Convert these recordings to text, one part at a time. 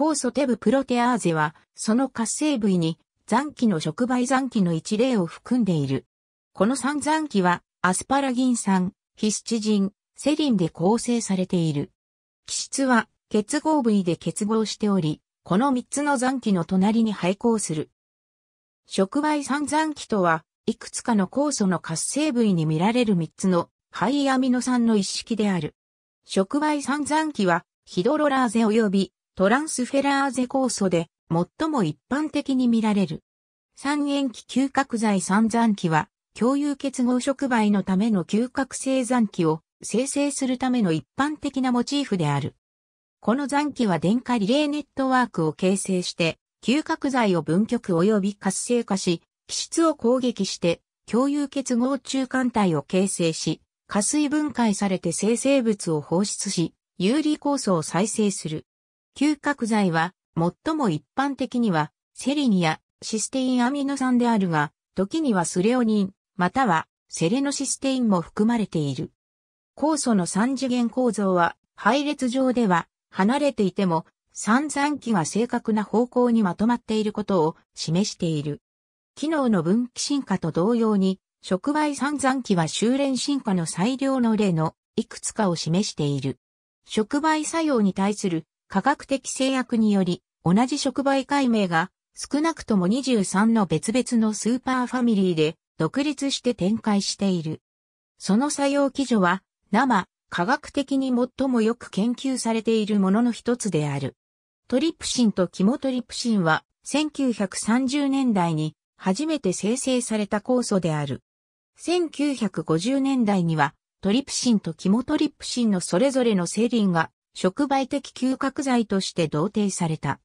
酵素テブプロテアーゼは、その活性部位に残機の触媒残機の一例を含んでいる。この散残機は、アスパラギン酸、ヒスチジン、セリンで構成されている。気質は結合部位で結合しており、この3つの残機の隣に配合する。触媒散残機とは、いくつかの酵素の活性部位に見られる3つの肺アミノ酸の一式である。触媒散残機は、ヒドロラーゼ及びトランスフェラーゼ酵素で最も一般的に見られる。三塩基嗅覚剤三残基は共有結合触媒のための嗅覚性残基を生成するための一般的なモチーフである。この残機は電化リレーネットワークを形成して、嗅覚剤を分極及び活性化し、気質を攻撃して、共有結合中間体を形成し、加水分解されて生成物を放出し、有利酵素を再生する。嗅覚剤は、最も一般的には、セリニア、システインアミノ酸であるが、時にはスレオニン、またはセレノシステインも含まれている。酵素の三次元構造は、配列上では、離れていても、三々期が正確な方向にまとまっていることを示している。機能の分岐進化と同様に、触媒三々期は修練進化の最良の例のいくつかを示している。触媒作用に対する科学的制約により、同じ触媒解明が少なくとも23の別々のスーパーファミリーで独立して展開している。その作用基準は生、科学的に最もよく研究されているものの一つである。トリプシンとキモトリプシンは1930年代に初めて生成された酵素である。1950年代にはトリプシンとキモトリプシンのそれぞれのセリンが触媒的嗅覚剤として同定された。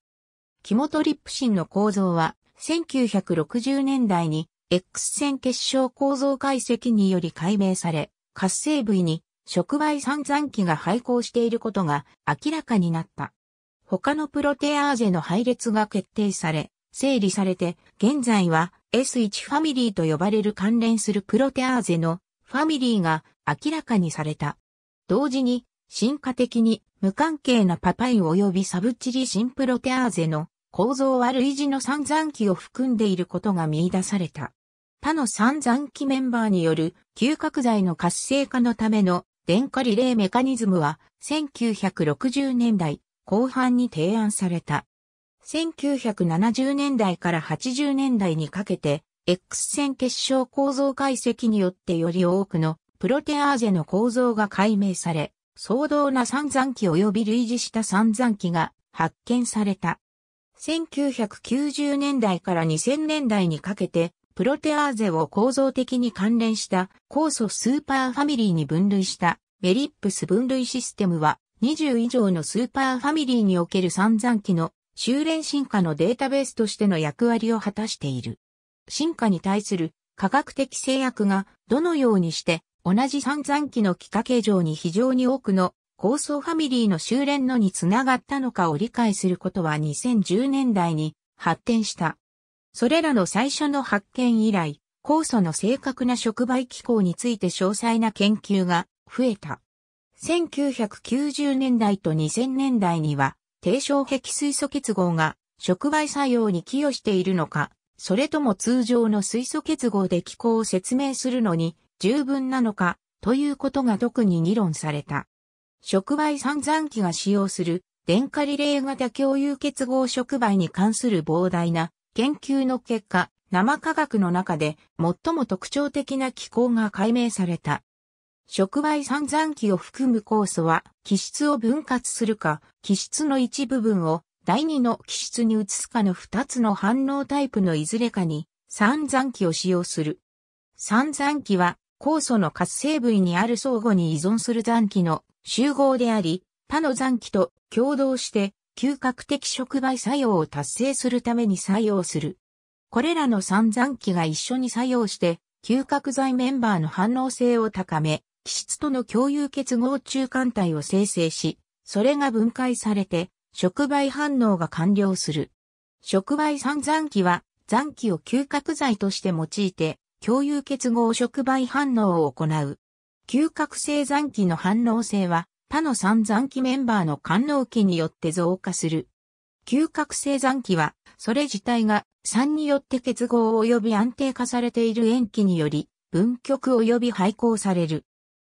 キモトリプシンの構造は、1960年代に X 線結晶構造解析により解明され、活性部位に触媒散残器が配合していることが明らかになった。他のプロテアーゼの配列が決定され、整理されて、現在は S1 ファミリーと呼ばれる関連するプロテアーゼのファミリーが明らかにされた。同時に進化的に無関係なパパイ及びサブチリシンプロテアーゼの構造は類似の散々期を含んでいることが見出された。他の散々期メンバーによる嗅覚剤の活性化のための電化リレーメカニズムは1960年代後半に提案された。1970年代から80年代にかけて X 線結晶構造解析によってより多くのプロテアーゼの構造が解明され、騒動な散山機及び類似した散山機が発見された。1990年代から2000年代にかけて、プロテアーゼを構造的に関連した酵素スーパーファミリーに分類したメリップス分類システムは20以上のスーパーファミリーにおける散々期の修練進化のデータベースとしての役割を果たしている。進化に対する科学的制約がどのようにして同じ散々期の幾何形状に非常に多くの構想ファミリーの修練のにつながったのかを理解することは2010年代に発展した。それらの最初の発見以来、酵素の正確な触媒機構について詳細な研究が増えた。1990年代と2000年代には、低消壁水素結合が触媒作用に寄与しているのか、それとも通常の水素結合で気候を説明するのに十分なのかということが特に議論された。触媒散々機が使用する電化リレー型共有結合触媒に関する膨大な研究の結果、生化学の中で最も特徴的な機構が解明された。触媒散々機を含む酵素は、気質を分割するか、気質の一部分を第二の気質に移すかの二つの反応タイプのいずれかに散々機を使用する。散々機は酵素の活性部位にある相互に依存する残機の集合であり、他の残機と共同して嗅覚的触媒作用を達成するために作用する。これらの三残機が一緒に作用して、嗅覚剤メンバーの反応性を高め、気質との共有結合中間体を生成し、それが分解されて、触媒反応が完了する。触媒三残機は、残機を嗅覚剤として用いて、共有結合触媒反応を行う。嗅覚性残機の反応性は他の三残機メンバーの反能機によって増加する。嗅覚性残機は、それ自体が酸によって結合及び安定化されている塩基により、分極及び配合される。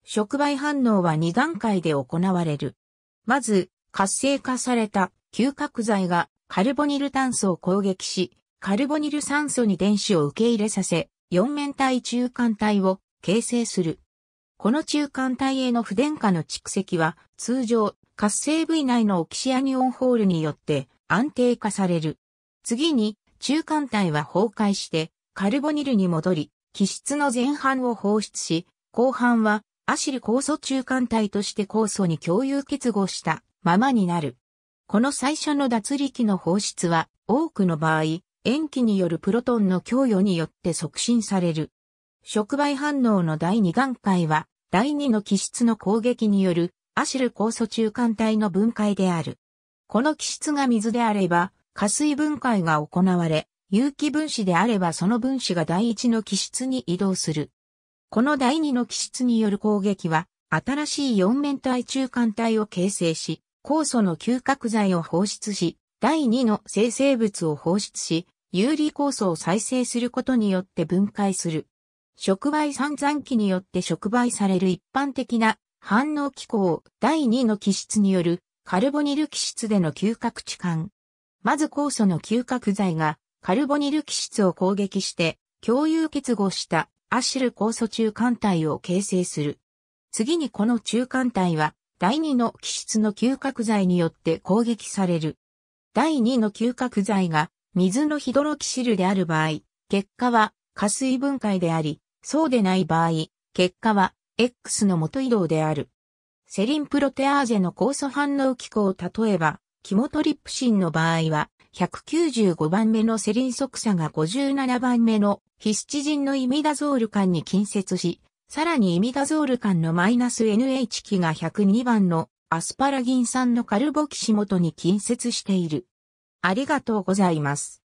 触媒反応は2段階で行われる。まず、活性化された嗅覚剤がカルボニル炭素を攻撃し、カルボニル酸素に電子を受け入れさせ、四面体中間体を形成する。この中間体への不電下の蓄積は通常活性部位内のオキシアニオンホールによって安定化される。次に中間体は崩壊してカルボニルに戻り、気質の前半を放出し、後半はアシル酵素中間体として酵素に共有結合したままになる。この最初の脱力の放出は多くの場合、塩基によるプロトンの供与によって促進される。触媒反応の第2段階は、第2の基質の攻撃によるアシル酵素中間体の分解である。この基質が水であれば、加水分解が行われ、有機分子であればその分子が第1の基質に移動する。この第2の基質による攻撃は、新しい4面体中間体を形成し、酵素の嗅覚剤を放出し、第2の生成物を放出し、有利酵素を再生することによって分解する。触媒散残期によって触媒される一般的な反応機構第2の基質によるカルボニル基質での嗅覚置換。まず酵素の嗅覚剤がカルボニル基質を攻撃して共有結合したアシル酵素中間体を形成する。次にこの中間体は第2の基質の嗅覚剤によって攻撃される。第2の嗅覚剤が水のヒドロキシルである場合、結果は加水分解であり、そうでない場合、結果は X の元移動である。セリンプロテアーゼの酵素反応機構を例えば、キモトリプシンの場合は、195番目のセリン即鎖が57番目のヒスチジンのイミダゾール間に近接し、さらにイミダゾール間のマイナス NH 期が102番のアスパラギン酸のカルボキシ元に近接している。ありがとうございます。